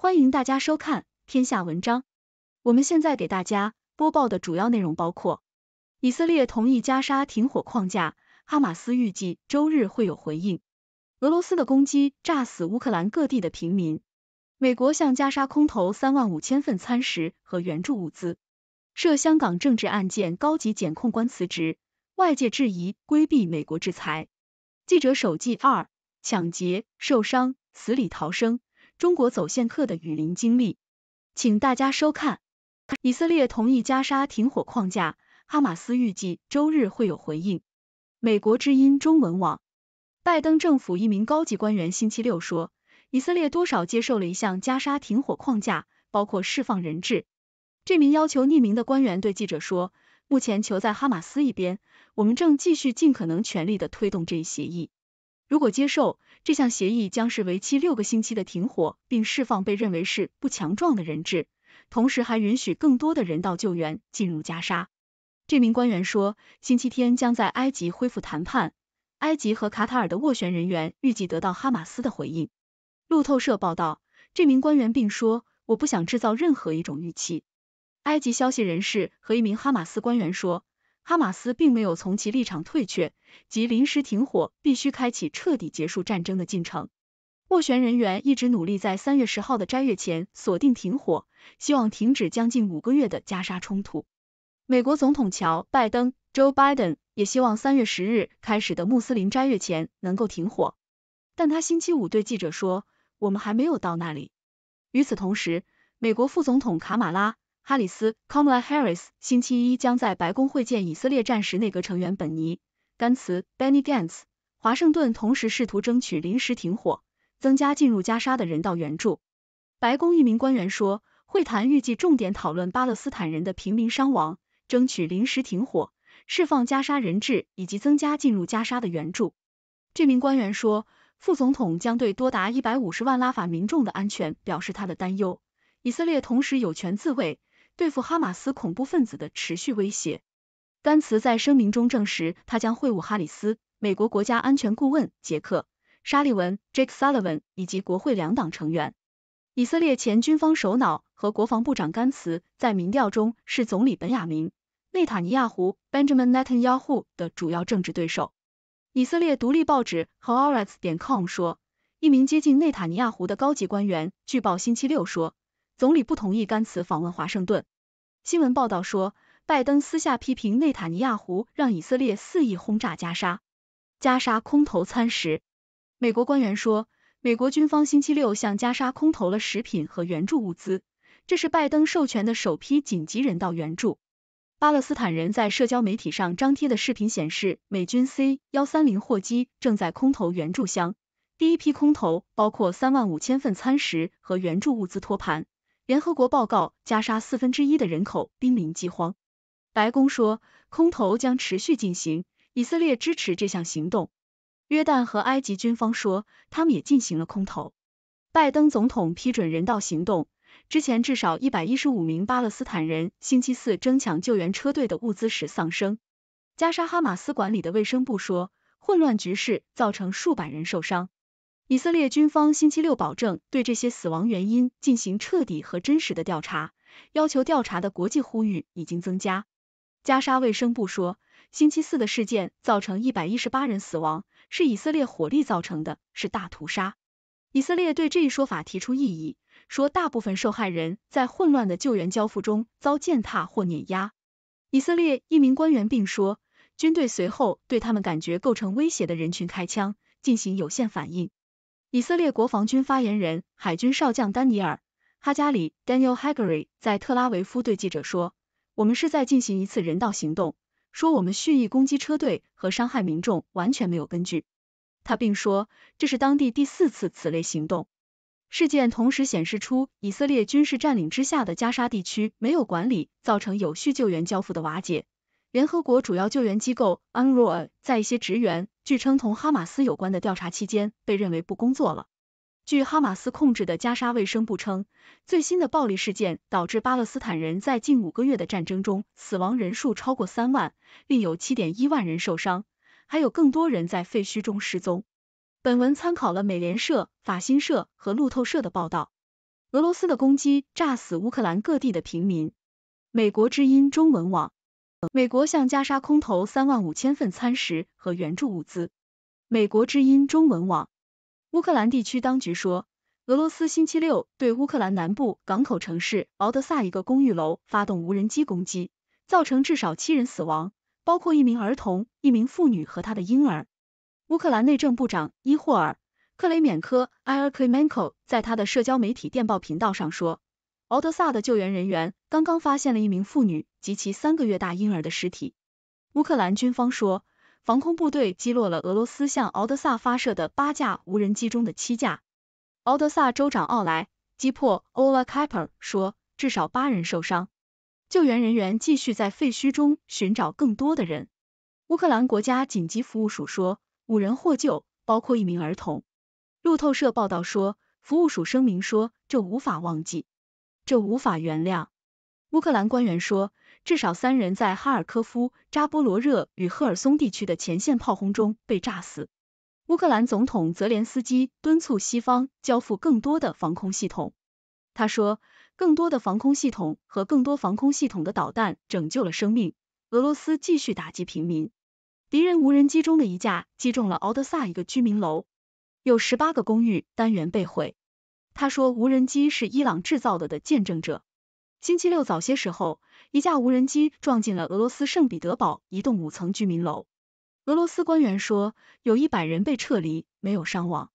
欢迎大家收看天下文章。我们现在给大家播报的主要内容包括：以色列同意加沙停火框架，哈马斯预计周日会有回应；俄罗斯的攻击炸死乌克兰各地的平民；美国向加沙空投三万五千份餐食和援助物资；涉香港政治案件高级检控官辞职，外界质疑规避美国制裁。记者手记二：抢劫受伤，死里逃生。中国走线客的雨林经历，请大家收看。以色列同意加沙停火框架，哈马斯预计周日会有回应。美国之音中文网，拜登政府一名高级官员星期六说，以色列多少接受了一项加沙停火框架，包括释放人质。这名要求匿名的官员对记者说：“目前球在哈马斯一边，我们正继续尽可能全力的推动这一协议。”如果接受这项协议，将是为期六个星期的停火，并释放被认为是不强壮的人质，同时还允许更多的人道救援进入加沙。这名官员说，星期天将在埃及恢复谈判。埃及和卡塔尔的斡旋人员预计得到哈马斯的回应。路透社报道，这名官员并说，我不想制造任何一种预期。埃及消息人士和一名哈马斯官员说。哈马斯并没有从其立场退却，即临时停火必须开启彻底结束战争的进程。斡旋人员一直努力在三月十号的斋月前锁定停火，希望停止将近五个月的加沙冲突。美国总统乔·拜登 （Joe Biden） 也希望三月十日开始的穆斯林斋月前能够停火，但他星期五对记者说：“我们还没有到那里。”与此同时，美国副总统卡马拉。哈里斯 （Kamala Harris） 星期一将在白宫会见以色列战时内阁成员本尼·甘茨 （Benny Gantz）。华盛顿同时试图争取临时停火、增加进入加沙的人道援助。白宫一名官员说，会谈预计重点讨论巴勒斯坦人的平民伤亡、争取临时停火、释放加沙人质以及增加进入加沙的援助。这名官员说，副总统将对多达一百五十万拉法民众的安全表示他的担忧。以色列同时有权自卫。对付哈马斯恐怖分子的持续威胁，甘茨在声明中证实，他将会晤哈里斯、美国国家安全顾问杰克·沙利文 （Jake Sullivan） 以及国会两党成员。以色列前军方首脑和国防部长甘茨在民调中是总理本雅明·内塔尼亚胡 （Benjamin Netanyahu） 的主要政治对手。以色列独立报纸 h o r e t z 点 com 说，一名接近内塔尼亚胡的高级官员据报星期六说。总理不同意甘茨访问华盛顿。新闻报道说，拜登私下批评内塔尼亚胡让以色列肆意轰炸加沙。加沙空投餐食。美国官员说，美国军方星期六向加沙空投了食品和援助物资，这是拜登授权的首批紧急人道援助。巴勒斯坦人在社交媒体上张贴的视频显示，美军 C 幺三零货机正在空投援助箱。第一批空投包括三万五千份餐食和援助物资托盘。联合国报告，加沙四分之一的人口濒临饥荒。白宫说，空投将持续进行。以色列支持这项行动。约旦和埃及军方说，他们也进行了空投。拜登总统批准人道行动之前，至少一百一十五名巴勒斯坦人星期四争抢救援车队的物资时丧生。加沙哈马斯管理的卫生部说，混乱局势造成数百人受伤。以色列军方星期六保证对这些死亡原因进行彻底和真实的调查。要求调查的国际呼吁已经增加。加沙卫生部说，星期四的事件造成一百一十八人死亡，是以色列火力造成的是大屠杀。以色列对这一说法提出异议，说大部分受害人在混乱的救援交付中遭践踏或碾压。以色列一名官员并说，军队随后对他们感觉构成威胁的人群开枪，进行有限反应。以色列国防军发言人、海军少将丹尼尔·哈加里 （Daniel Hagari） 在特拉维夫对记者说：“我们是在进行一次人道行动，说我们蓄意攻击车队和伤害民众完全没有根据。”他并说：“这是当地第四次此类行动事件，同时显示出以色列军事占领之下的加沙地区没有管理，造成有序救援交付的瓦解。”联合国主要救援机构 UNRWA 在一些职员。据称，同哈马斯有关的调查期间被认为不工作了。据哈马斯控制的加沙卫生部称，最新的暴力事件导致巴勒斯坦人在近五个月的战争中死亡人数超过三万，另有七点一万人受伤，还有更多人在废墟中失踪。本文参考了美联社、法新社和路透社的报道。俄罗斯的攻击炸死乌克兰各地的平民。美国之音中文网。美国向加沙空投三万五千份餐食和援助物资。美国之音中文网。乌克兰地区当局说，俄罗斯星期六对乌克兰南部港口城市敖德萨一个公寓楼发动无人机攻击，造成至少七人死亡，包括一名儿童、一名妇女和他的婴儿。乌克兰内政部长伊霍尔·克雷缅科埃尔克 r 门 r e 在他的社交媒体电报频道上说。敖德萨的救援人员刚刚发现了一名妇女及其三个月大婴儿的尸体。乌克兰军方说，防空部队击落了俄罗斯向敖德萨发射的八架无人机中的七架。敖德萨州长奥莱击破 o l a Kiper 说，至少八人受伤。救援人员继续在废墟中寻找更多的人。乌克兰国家紧急服务署说，五人获救，包括一名儿童。路透社报道说，服务署声明说，这无法忘记。这无法原谅。乌克兰官员说，至少三人在哈尔科夫、扎波罗热与赫尔松地区的前线炮轰中被炸死。乌克兰总统泽连斯基敦促西方交付更多的防空系统。他说，更多的防空系统和更多防空系统的导弹拯救了生命。俄罗斯继续打击平民，敌人无人机中的一架击中了敖德萨一个居民楼，有十八个公寓单元被毁。他说：“无人机是伊朗制造的的见证者。”星期六早些时候，一架无人机撞进了俄罗斯圣彼得堡一栋五层居民楼。俄罗斯官员说，有一百人被撤离，没有伤亡。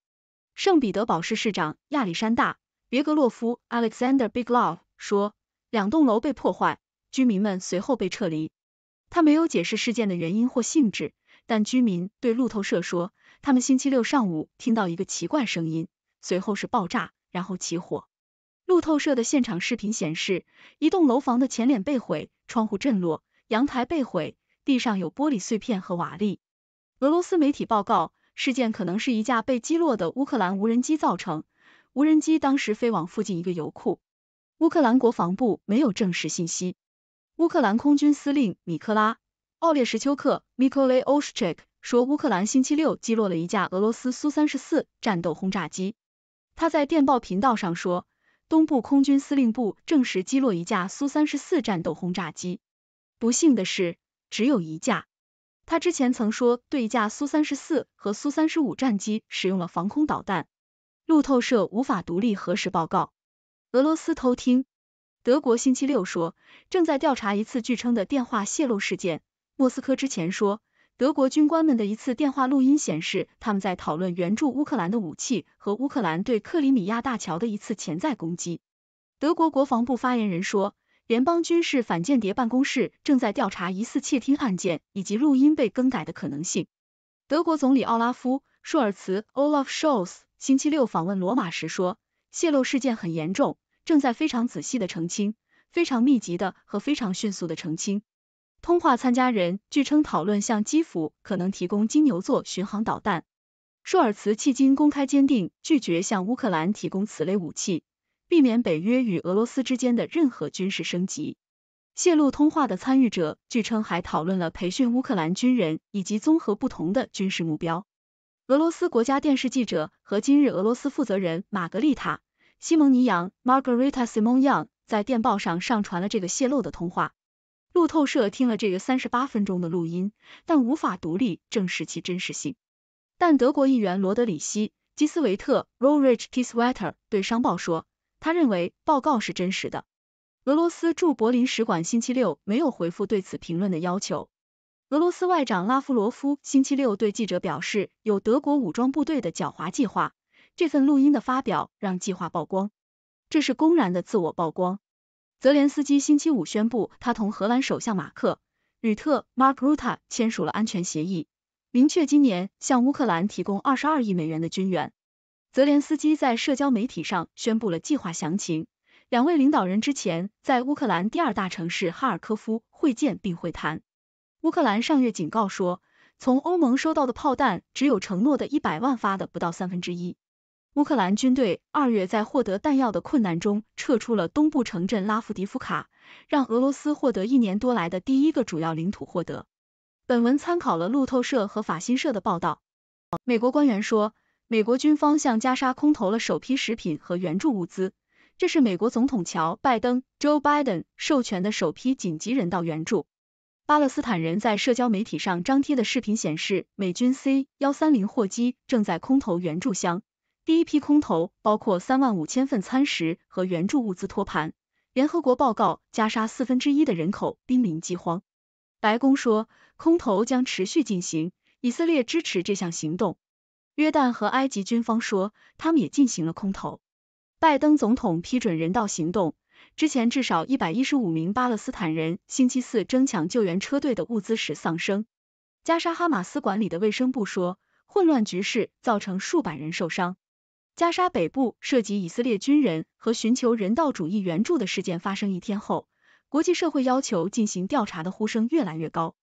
圣彼得堡市市长亚历山大·别格洛夫 （Alexander Biglov） 说：“两栋楼被破坏，居民们随后被撤离。”他没有解释事件的原因或性质，但居民对路透社说，他们星期六上午听到一个奇怪声音，随后是爆炸。然后起火。路透社的现场视频显示，一栋楼房的前脸被毁，窗户震落，阳台被毁，地上有玻璃碎片和瓦砾。俄罗斯媒体报告，事件可能是一架被击落的乌克兰无人机造成。无人机当时飞往附近一个油库。乌克兰国防部没有证实信息。乌克兰空军司令米克拉·奥列什丘克 （Mikolai o s h c h u k 说，乌克兰星期六击落了一架俄罗斯苏三十四战斗轰炸机。他在电报频道上说，东部空军司令部证实击落一架苏三十四战斗轰炸机。不幸的是，只有一架。他之前曾说对一架苏三十四和苏三十五战机使用了防空导弹。路透社无法独立核实报告。俄罗斯偷听。德国星期六说，正在调查一次据称的电话泄露事件。莫斯科之前说。德国军官们的一次电话录音显示，他们在讨论援助乌克兰的武器和乌克兰对克里米亚大桥的一次潜在攻击。德国国防部发言人说，联邦军事反间谍办公室正在调查疑似窃听案件以及录音被更改的可能性。德国总理奥拉夫·舒尔茨 （Olaf Scholz） 星期六访问罗马时说，泄露事件很严重，正在非常仔细的澄清、非常密集的和非常迅速的澄清。通话参加人据称讨论向基辅可能提供金牛座巡航导弹。舒尔茨迄今公开坚定拒绝向乌克兰提供此类武器，避免北约与俄罗斯之间的任何军事升级。泄露通话的参与者据称还讨论了培训乌克兰军人以及综合不同的军事目标。俄罗斯国家电视记者和今日俄罗斯负责人玛格丽塔·西蒙尼扬 m a r g a r i t a Simonyan） 在电报上上传了这个泄露的通话。路透社听了这个三十八分钟的录音，但无法独立证实其真实性。但德国议员罗德里希·基斯维特 r o r i c h Kisweter） 对商报说，他认为报告是真实的。俄罗斯驻柏林使馆星期六没有回复对此评论的要求。俄罗斯外长拉夫罗夫星期六对记者表示，有德国武装部队的狡猾计划。这份录音的发表让计划曝光，这是公然的自我曝光。泽连斯基星期五宣布，他同荷兰首相马克吕特 （Mark Rutte） 签署了安全协议，明确今年向乌克兰提供二十二亿美元的军援。泽连斯基在社交媒体上宣布了计划详情。两位领导人之前在乌克兰第二大城市哈尔科夫会见并会谈。乌克兰上月警告说，从欧盟收到的炮弹只有承诺的一百万发的不到三分之一。乌克兰军队二月在获得弹药的困难中撤出了东部城镇拉夫迪夫卡，让俄罗斯获得一年多来的第一个主要领土。获得。本文参考了路透社和法新社的报道。美国官员说，美国军方向加沙空投了首批食品和援助物资，这是美国总统乔·拜登 （Joe Biden） 授权的首批紧急人道援助。巴勒斯坦人在社交媒体上张贴的视频显示，美军 C-130 货机正在空投援助箱。第一批空投包括三万五千份餐食和援助物资托盘。联合国报告，加沙四分之一的人口濒临饥荒。白宫说，空投将持续进行。以色列支持这项行动。约旦和埃及军方说，他们也进行了空投。拜登总统批准人道行动之前，至少一百一十五名巴勒斯坦人星期四争抢救援车队的物资时丧生。加沙哈马斯管理的卫生部说，混乱局势造成数百人受伤。加沙北部涉及以色列军人和寻求人道主义援助的事件发生一天后，国际社会要求进行调查的呼声越来越高。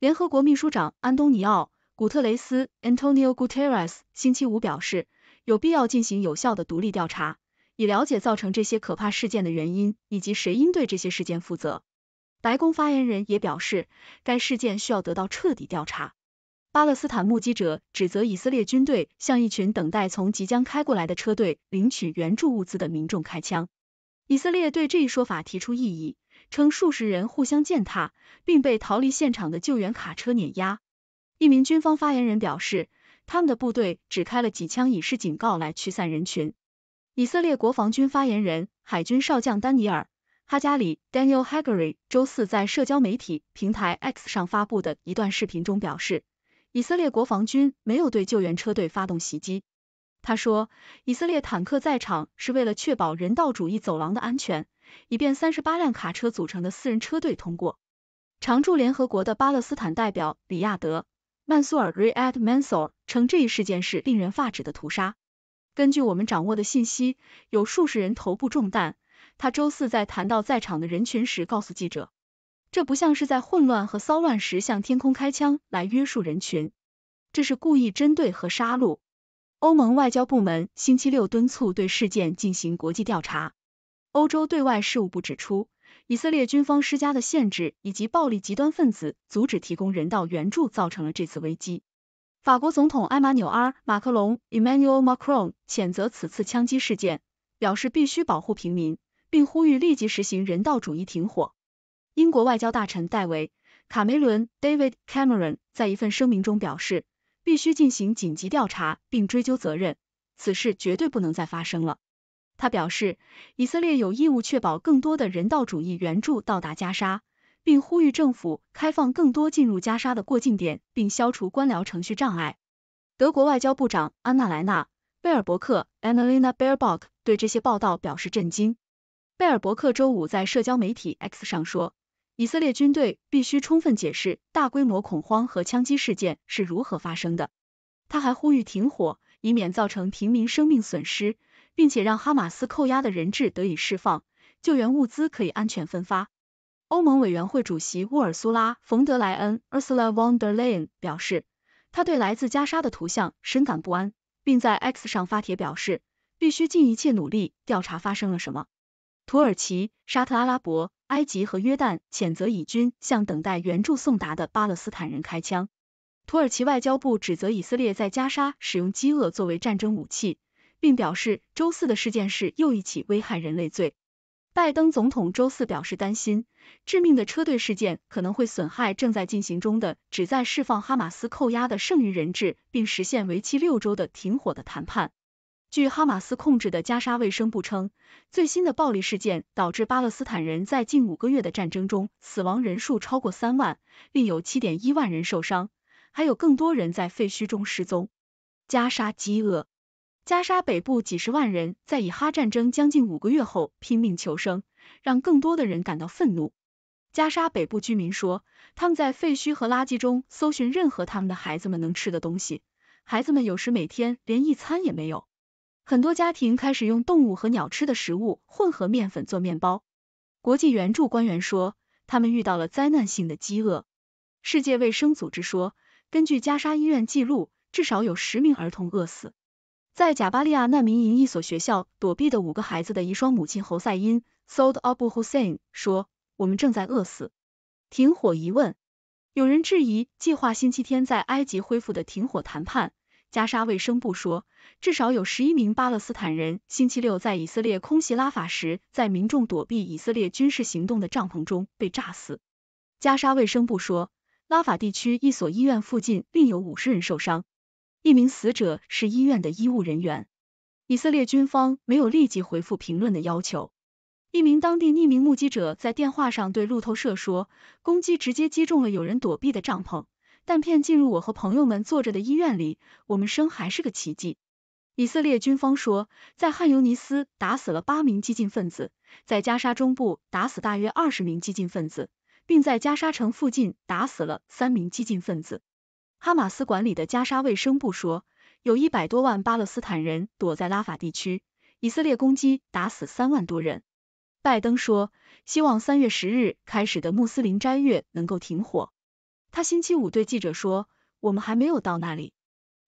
联合国秘书长安东尼奥·古特雷斯 （Antonio Guterres） 星期五表示，有必要进行有效的独立调查，以了解造成这些可怕事件的原因以及谁应对这些事件负责。白宫发言人也表示，该事件需要得到彻底调查。巴勒斯坦目击者指责以色列军队向一群等待从即将开过来的车队领取援助物资的民众开枪。以色列对这一说法提出异议，称数十人互相践踏，并被逃离现场的救援卡车碾压。一名军方发言人表示，他们的部队只开了几枪，以示警告来驱散人群。以色列国防军发言人海军少将丹尼尔·哈加里 （Daniel Hagary） 周四在社交媒体平台 X 上发布的一段视频中表示。以色列国防军没有对救援车队发动袭击。他说，以色列坦克在场是为了确保人道主义走廊的安全，以便三十八辆卡车组成的私人车队通过。常驻联合国的巴勒斯坦代表里亚德·曼苏尔 （Riad Mansour） 称这一事件是令人发指的屠杀。根据我们掌握的信息，有数十人头部中弹。他周四在谈到在场的人群时告诉记者。这不像是在混乱和骚乱时向天空开枪来约束人群，这是故意针对和杀戮。欧盟外交部门星期六敦促对事件进行国际调查。欧洲对外事务部指出，以色列军方施加的限制以及暴力极端分子阻止提供人道援助，造成了这次危机。法国总统埃马纽尔·马克龙 （Emmanuel Macron） 谴责此次枪击事件，表示必须保护平民，并呼吁立即实行人道主义停火。英国外交大臣戴维·卡梅伦 （David Cameron） 在一份声明中表示，必须进行紧急调查并追究责任，此事绝对不能再发生了。他表示，以色列有义务确保更多的人道主义援助到达加沙，并呼吁政府开放更多进入加沙的过境点，并消除官僚程序障碍。德国外交部长安娜莱纳·贝尔伯克 （Annalena Baerbock） 对这些报道表示震惊。贝尔伯克周五在社交媒体 X 上说。以色列军队必须充分解释大规模恐慌和枪击事件是如何发生的。他还呼吁停火，以免造成平民生命损失，并且让哈马斯扣押的人质得以释放，救援物资可以安全分发。欧盟委员会主席乌尔苏拉·冯德莱恩 （Ursula von der Leyen） 表示，他对来自加沙的图像深感不安，并在 X 上发帖表示，必须尽一切努力调查发生了什么。土耳其、沙特阿拉伯。埃及和约旦谴责以军向等待援助送达的巴勒斯坦人开枪。土耳其外交部指责以色列在加沙使用饥饿作为战争武器，并表示周四的事件是又一起危害人类罪。拜登总统周四表示担心，致命的车队事件可能会损害正在进行中的旨在释放哈马斯扣押的剩余人质，并实现为期六周的停火的谈判。据哈马斯控制的加沙卫生部称，最新的暴力事件导致巴勒斯坦人在近五个月的战争中死亡人数超过三万，另有七点一万人受伤，还有更多人在废墟中失踪。加沙饥饿，加沙北部几十万人在以哈战争将近五个月后拼命求生，让更多的人感到愤怒。加沙北部居民说，他们在废墟和垃圾中搜寻任何他们的孩子们能吃的东西，孩子们有时每天连一餐也没有。很多家庭开始用动物和鸟吃的食物混合面粉做面包。国际援助官员说，他们遇到了灾难性的饥饿。世界卫生组织说，根据加沙医院记录，至少有十名儿童饿死。在贾巴利亚难民营一所学校躲避的五个孩子的遗孀母亲侯赛因 s o l d Abu Hussein） 说：“我们正在饿死。”停火疑问，有人质疑计划星期天在埃及恢复的停火谈判。加沙卫生部说，至少有十一名巴勒斯坦人星期六在以色列空袭拉法时，在民众躲避以色列军事行动的帐篷中被炸死。加沙卫生部说，拉法地区一所医院附近另有五十人受伤，一名死者是医院的医务人员。以色列军方没有立即回复评论的要求。一名当地匿名目击者在电话上对路透社说，攻击直接击中了有人躲避的帐篷。弹片进入我和朋友们坐着的医院里，我们生还是个奇迹。以色列军方说，在汉尤尼斯打死了八名激进分子，在加沙中部打死大约二十名激进分子，并在加沙城附近打死了三名激进分子。哈马斯管理的加沙卫生部说，有一百多万巴勒斯坦人躲在拉法地区，以色列攻击打死三万多人。拜登说，希望三月十日开始的穆斯林斋月能够停火。他星期五对记者说：“我们还没有到那里。”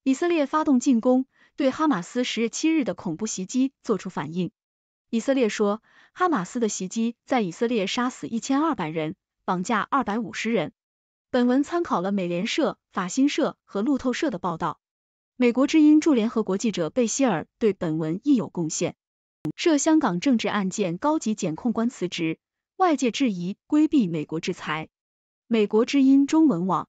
以色列发动进攻，对哈马斯十月七日的恐怖袭击作出反应。以色列说，哈马斯的袭击在以色列杀死一千二百人，绑架二百五十人。本文参考了美联社、法新社和路透社的报道。美国之音驻联合国记者贝希尔对本文亦有贡献。涉香港政治案件高级检控官辞职，外界质疑规避美国制裁。美国之音中文网，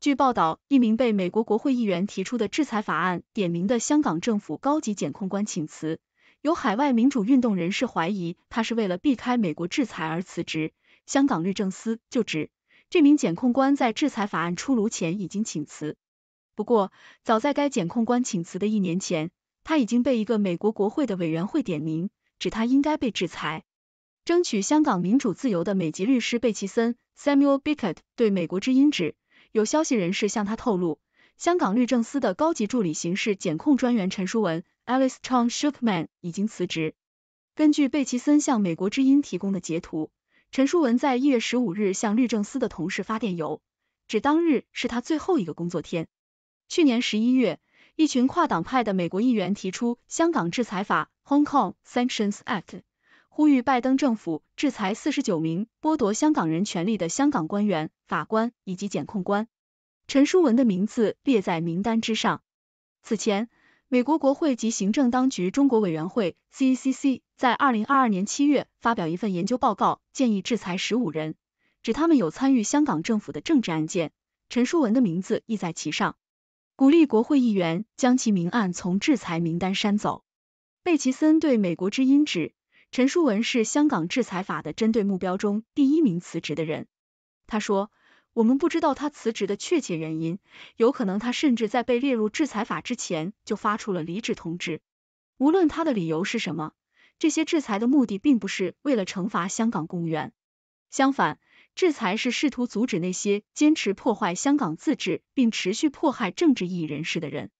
据报道，一名被美国国会议员提出的制裁法案点名的香港政府高级检控官请辞。有海外民主运动人士怀疑，他是为了避开美国制裁而辞职。香港律政司就指，这名检控官在制裁法案出炉前已经请辞。不过，早在该检控官请辞的一年前，他已经被一个美国国会的委员会点名，指他应该被制裁。争取香港民主自由的美籍律师贝奇森。Samuel Bickett 对《美国之音》指，有消息人士向他透露，香港律政司的高级助理刑事检控专员陈淑文 （Alice c h o n g s h u k m a n 已经辞职。根据贝奇森向《美国之音》提供的截图，陈淑文在一月十五日向律政司的同事发电邮，指当日是他最后一个工作天。去年十一月，一群跨党派的美国议员提出《香港制裁法》（Hong Kong Sanctions Act）。呼吁拜登政府制裁四十九名剥夺香港人权利的香港官员、法官以及检控官，陈淑文的名字列在名单之上。此前，美国国会及行政当局中国委员会 （CCC） 在二零二二年七月发表一份研究报告，建议制裁十五人，指他们有参与香港政府的政治案件。陈淑文的名字亦在其上，鼓励国会议员将其名案从制裁名单删走。贝奇森对美国之音指。陈淑文是香港制裁法的针对目标中第一名辞职的人。他说：“我们不知道他辞职的确切原因，有可能他甚至在被列入制裁法之前就发出了离职通知。无论他的理由是什么，这些制裁的目的并不是为了惩罚香港公务员。相反，制裁是试图阻止那些坚持破坏香港自治并持续迫害政治异人士的人。”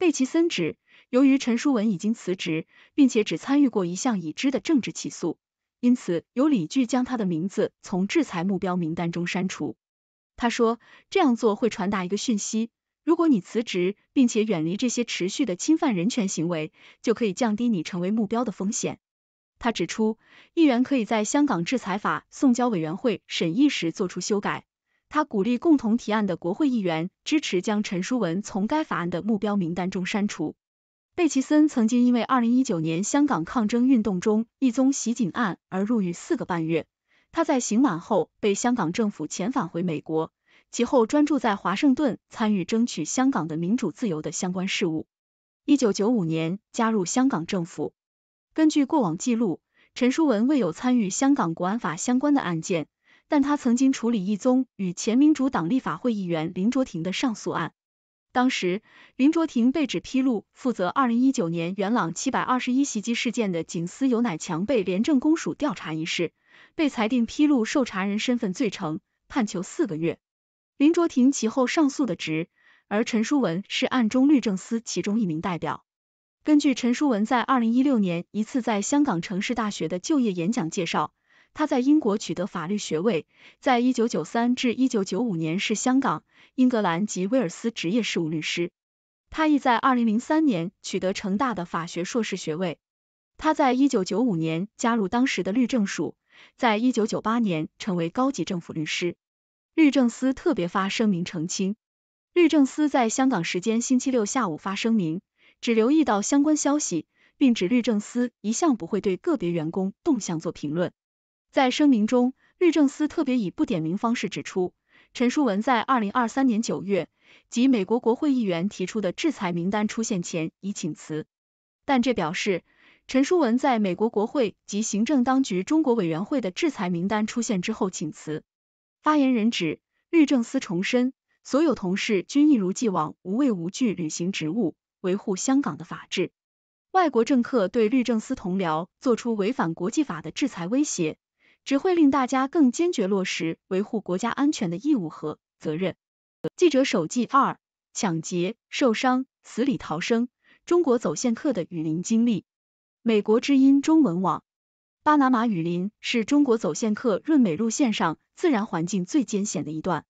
贝奇森指。由于陈书文已经辞职，并且只参与过一项已知的政治起诉，因此由李炬将他的名字从制裁目标名单中删除。他说，这样做会传达一个讯息：如果你辞职并且远离这些持续的侵犯人权行为，就可以降低你成为目标的风险。他指出，议员可以在香港制裁法送交委员会审议时做出修改。他鼓励共同提案的国会议员支持将陈书文从该法案的目标名单中删除。贝奇森曾经因为二零一九年香港抗争运动中一宗袭警案而入狱四个半月。他在刑满后被香港政府遣返回美国，其后专注在华盛顿参与争取香港的民主自由的相关事务。一九九五年加入香港政府。根据过往记录，陈淑文未有参与香港国安法相关的案件，但他曾经处理一宗与前民主党立法会议员林卓廷的上诉案。当时，林卓廷被指披露负责二零一九年元朗七百二十一袭击事件的警司尤乃强被廉政公署调查一事，被裁定披露受查人身份罪成，判囚四个月。林卓廷其后上诉的职，而陈淑文是案中律政司其中一名代表。根据陈淑文在二零一六年一次在香港城市大学的就业演讲介绍。他在英国取得法律学位，在一九九三至一九九五年是香港、英格兰及威尔斯职业事务律师。他亦在二零零三年取得成大的法学硕士学位。他在一九九五年加入当时的律政署，在一九九八年成为高级政府律师。律政司特别发声明澄清，律政司在香港时间星期六下午发声明，只留意到相关消息，并指律政司一向不会对个别员工动向做评论。在声明中，律政司特别以不点名方式指出，陈淑文在二零二三年九月及美国国会议员提出的制裁名单出现前已请辞，但这表示陈淑文在美国国会及行政当局中国委员会的制裁名单出现之后请辞。发言人指，律政司重申，所有同事均一如既往无畏无惧履行职务，维护香港的法治。外国政客对律政司同僚做出违反国际法的制裁威胁。只会令大家更坚决落实维护国家安全的义务和责任。记者手记二：抢劫、受伤、死里逃生，中国走线客的雨林经历。美国之音中文网。巴拿马雨林是中国走线客润美路线上自然环境最艰险的一段，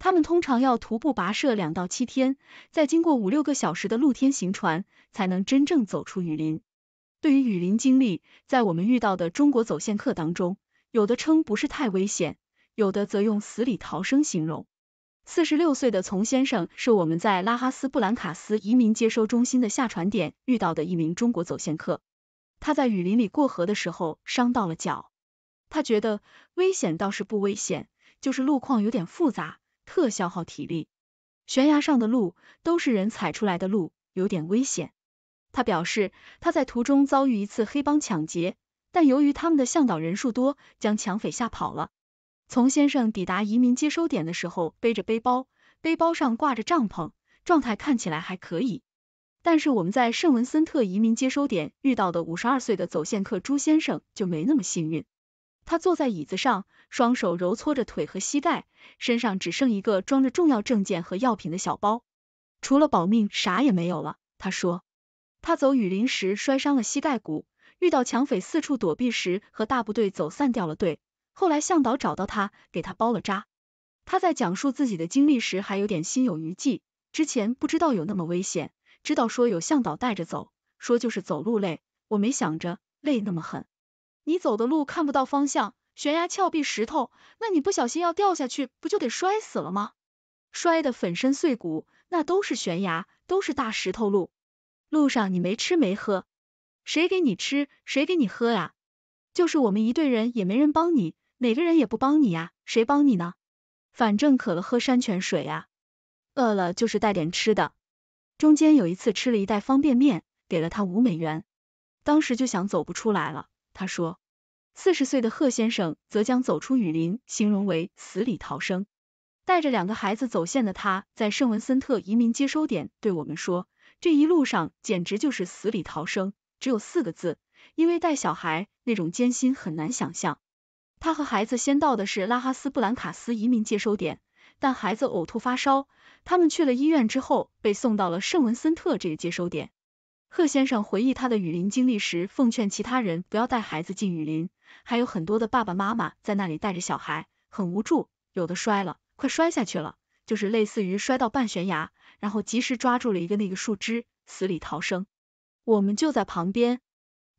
他们通常要徒步跋涉两到七天，再经过五六个小时的露天行船，才能真正走出雨林。对于雨林经历，在我们遇到的中国走线客当中，有的称不是太危险，有的则用“死里逃生”形容。四十六岁的丛先生是我们在拉哈斯布兰卡斯移民接收中心的下船点遇到的一名中国走线客。他在雨林里过河的时候伤到了脚，他觉得危险倒是不危险，就是路况有点复杂，特消耗体力。悬崖上的路都是人踩出来的路，有点危险。他表示，他在途中遭遇一次黑帮抢劫。但由于他们的向导人数多，将抢匪吓跑了。从先生抵达移民接收点的时候，背着背包，背包上挂着帐篷，状态看起来还可以。但是我们在圣文森特移民接收点遇到的五十二岁的走线客朱先生就没那么幸运。他坐在椅子上，双手揉搓着腿和膝盖，身上只剩一个装着重要证件和药品的小包，除了保命啥也没有了。他说，他走雨林时摔伤了膝盖骨。遇到抢匪四处躲避时，和大部队走散掉了队。后来向导找到他，给他包了扎。他在讲述自己的经历时，还有点心有余悸。之前不知道有那么危险，知道说有向导带着走，说就是走路累，我没想着累那么狠。你走的路看不到方向，悬崖峭壁石头，那你不小心要掉下去，不就得摔死了吗？摔得粉身碎骨，那都是悬崖，都是大石头路。路上你没吃没喝。谁给你吃，谁给你喝呀？就是我们一队人，也没人帮你，哪个人也不帮你呀，谁帮你呢？反正渴了喝山泉水呀，饿了就是带点吃的。中间有一次吃了一袋方便面，给了他五美元，当时就想走不出来了。他说，四十岁的贺先生则将走出雨林形容为死里逃生，带着两个孩子走线的他在圣文森特移民接收点对我们说，这一路上简直就是死里逃生。只有四个字，因为带小孩那种艰辛很难想象。他和孩子先到的是拉哈斯布兰卡斯移民接收点，但孩子呕吐发烧，他们去了医院之后被送到了圣文森特这个接收点。贺先生回忆他的雨林经历时，奉劝其他人不要带孩子进雨林。还有很多的爸爸妈妈在那里带着小孩，很无助，有的摔了，快摔下去了，就是类似于摔到半悬崖，然后及时抓住了一个那个树枝，死里逃生。我们就在旁边，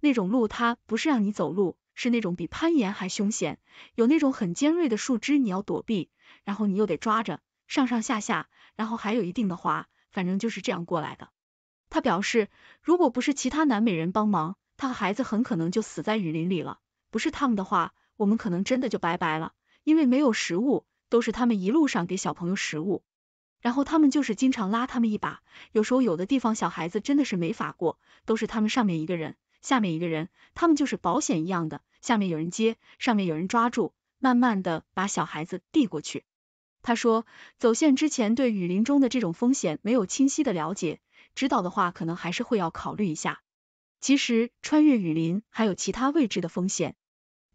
那种路它不是让你走路，是那种比攀岩还凶险，有那种很尖锐的树枝你要躲避，然后你又得抓着上上下下，然后还有一定的滑，反正就是这样过来的。他表示，如果不是其他南美人帮忙，他和孩子很可能就死在雨林里了，不是他们的话，我们可能真的就拜拜了，因为没有食物，都是他们一路上给小朋友食物。然后他们就是经常拉他们一把，有时候有的地方小孩子真的是没法过，都是他们上面一个人，下面一个人，他们就是保险一样的，下面有人接，上面有人抓住，慢慢的把小孩子递过去。他说，走线之前对雨林中的这种风险没有清晰的了解，指导的话可能还是会要考虑一下。其实穿越雨林还有其他未知的风险。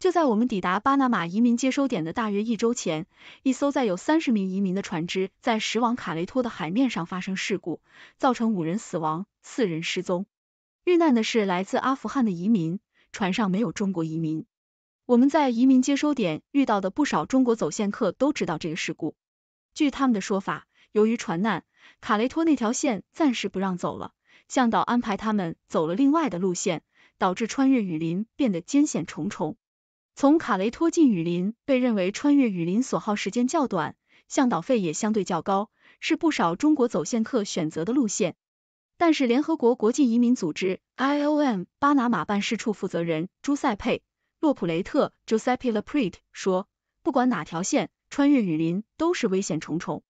就在我们抵达巴拿马移民接收点的大约一周前，一艘载有三十名移民的船只在驶往卡雷托的海面上发生事故，造成五人死亡，四人失踪。遇难的是来自阿富汗的移民，船上没有中国移民。我们在移民接收点遇到的不少中国走线客都知道这个事故。据他们的说法，由于船难，卡雷托那条线暂时不让走了，向导安排他们走了另外的路线，导致穿越雨林变得艰险重重。从卡雷托进雨林，被认为穿越雨林所耗时间较短，向导费也相对较高，是不少中国走线客选择的路线。但是，联合国国际移民组织 （IOM） 巴拿马办事处负责人朱塞佩·洛普雷特 （Giuseppe l a p r e t e 说，不管哪条线，穿越雨林都是危险重重。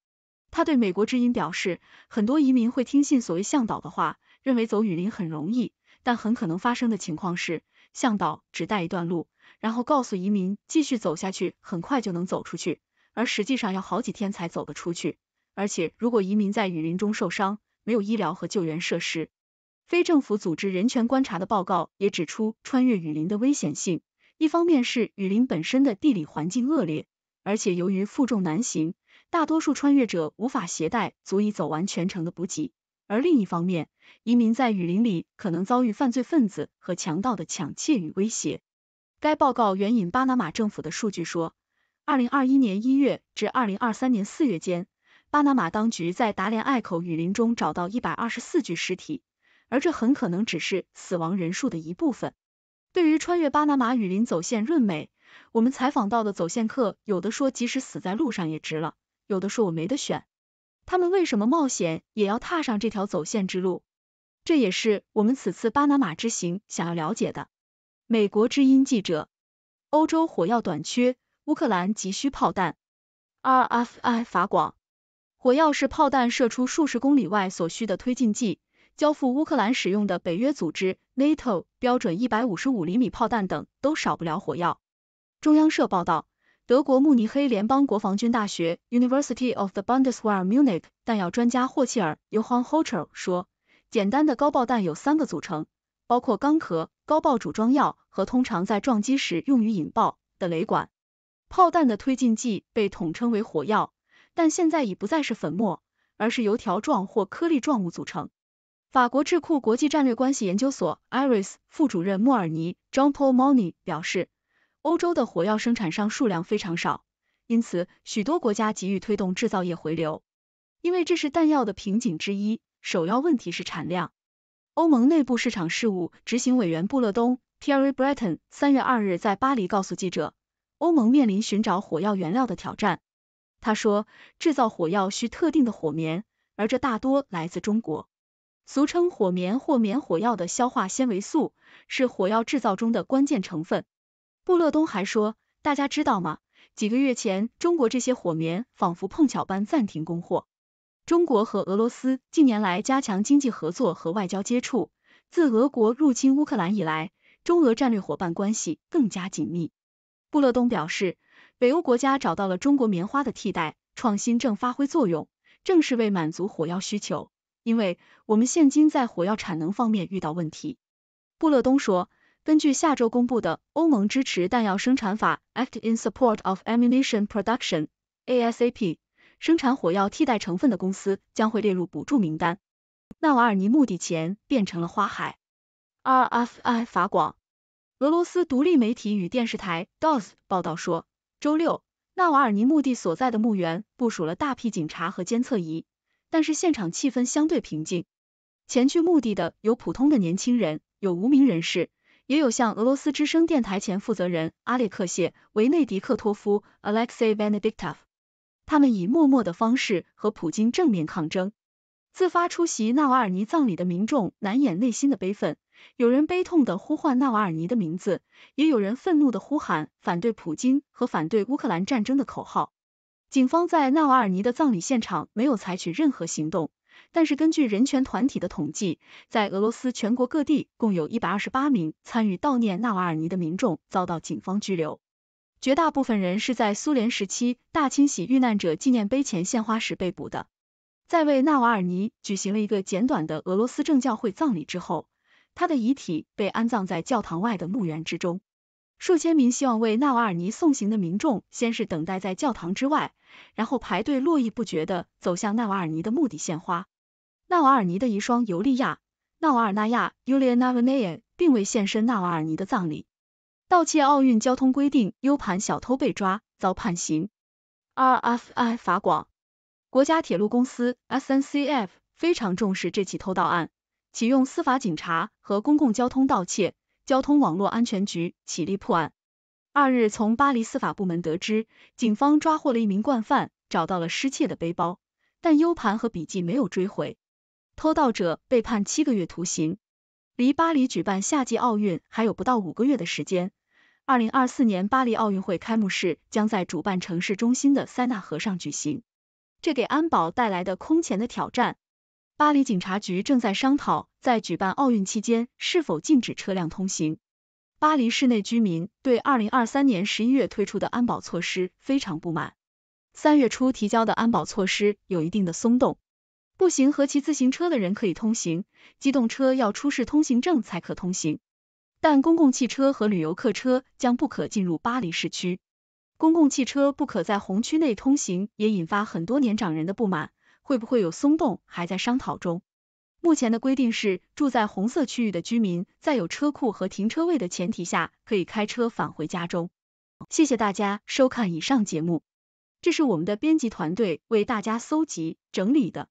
他对美国之音表示，很多移民会听信所谓向导的话，认为走雨林很容易，但很可能发生的情况是。向导只带一段路，然后告诉移民继续走下去，很快就能走出去，而实际上要好几天才走得出去。而且如果移民在雨林中受伤，没有医疗和救援设施，非政府组织人权观察的报告也指出穿越雨林的危险性。一方面是雨林本身的地理环境恶劣，而且由于负重难行，大多数穿越者无法携带足以走完全程的补给。而另一方面，移民在雨林里可能遭遇犯罪分子和强盗的抢窃与威胁。该报告援引巴拿马政府的数据说，二零二一年一月至二零二三年四月间，巴拿马当局在达连隘口雨林中找到一百二十四具尸体，而这很可能只是死亡人数的一部分。对于穿越巴拿马雨林走线润美，我们采访到的走线客有的说即使死在路上也值了，有的说我没得选。他们为什么冒险也要踏上这条走线之路？这也是我们此次巴拿马之行想要了解的。美国之音记者，欧洲火药短缺，乌克兰急需炮弹。RFI 法广，火药是炮弹射出数十公里外所需的推进剂，交付乌克兰使用的北约组织 NATO 标准一百五十五厘米炮弹等都少不了火药。中央社报道。德国慕尼黑联邦国防军大学 University of the Bundeswehr Munich 弹药专家霍切尔 Johann Hocher 说，简单的高爆弹有三个组成，包括钢壳、高爆主装药和通常在撞击时用于引爆的雷管。炮弹的推进剂被统称为火药，但现在已不再是粉末，而是由条状或颗粒状物组成。法国智库国际战略关系研究所 Iris 副主任莫尔尼 Jean-Paul m o n i 表示。欧洲的火药生产商数量非常少，因此许多国家急于推动制造业回流，因为这是弹药的瓶颈之一。首要问题是产量。欧盟内部市场事务执行委员布勒东 i e r r e Breton） 三月二日在巴黎告诉记者，欧盟面临寻找火药原料的挑战。他说，制造火药需特定的火棉，而这大多来自中国。俗称火棉或棉火药的硝化纤维素是火药制造中的关键成分。布勒东还说：“大家知道吗？几个月前，中国这些火棉仿佛碰巧般暂停供货。中国和俄罗斯近年来加强经济合作和外交接触。自俄国入侵乌克兰以来，中俄战略伙伴关系更加紧密。”布勒东表示：“北欧国家找到了中国棉花的替代，创新正发挥作用，正是为满足火药需求。因为我们现今在火药产能方面遇到问题。”布勒东说。根据下周公布的欧盟支持弹药生产法 Act in Support of Ammunition Production ASAP，生产火药替代成分的公司将会列入补助名单。纳瓦尔尼墓地前变成了花海。RFI 法广，俄罗斯独立媒体与电视台 d o s 报道说，周六，纳瓦尔尼墓地所在的墓园部署了大批警察和监测仪，但是现场气氛相对平静。前去墓地的有普通的年轻人，有无名人士。也有像俄罗斯之声电台前负责人阿列克谢维内迪克托夫 （Alexey Benediktov） 他们以默默的方式和普京正面抗争。自发出席纳瓦尔尼葬礼的民众难掩内心的悲愤，有人悲痛的呼唤纳瓦尔尼的名字，也有人愤怒的呼喊反对普京和反对乌克兰战争的口号。警方在纳瓦尔尼的葬礼现场没有采取任何行动。但是根据人权团体的统计，在俄罗斯全国各地共有一百二十八名参与悼念纳瓦尔尼的民众遭到警方拘留，绝大部分人是在苏联时期大清洗遇难者纪念碑前献花时被捕的。在为纳瓦尔尼举行了一个简短的俄罗斯政教会葬礼之后，他的遗体被安葬在教堂外的墓园之中。数千名希望为纳瓦尔尼送行的民众先是等待在教堂之外，然后排队络绎不绝的走向纳瓦尔尼的墓地献花。纳瓦尔尼的遗孀尤利亚·纳瓦尔纳亚 （Yulia Navanea） 并未现身纳瓦尔尼的葬礼。盗窃奥运交通规定 U 盘小偷被抓遭判刑。RFI 法广，国家铁路公司 SNCF 非常重视这起偷盗案，启用司法警察和公共交通盗窃交通网络安全局起立破案。二日从巴黎司法部门得知，警方抓获了一名惯犯，找到了失窃的背包，但 U 盘和笔记没有追回。偷盗者被判七个月徒刑。离巴黎举办夏季奥运还有不到五个月的时间，二零二四年巴黎奥运会开幕式将在主办城市中心的塞纳河上举行，这给安保带来的空前的挑战。巴黎警察局正在商讨在举办奥运期间是否禁止车辆通行。巴黎市内居民对二零二三年十一月推出的安保措施非常不满，三月初提交的安保措施有一定的松动。步行和骑自行车的人可以通行，机动车要出示通行证才可通行。但公共汽车和旅游客车将不可进入巴黎市区，公共汽车不可在红区内通行，也引发很多年长人的不满。会不会有松动，还在商讨中。目前的规定是，住在红色区域的居民，在有车库和停车位的前提下，可以开车返回家中。谢谢大家收看以上节目，这是我们的编辑团队为大家搜集整理的。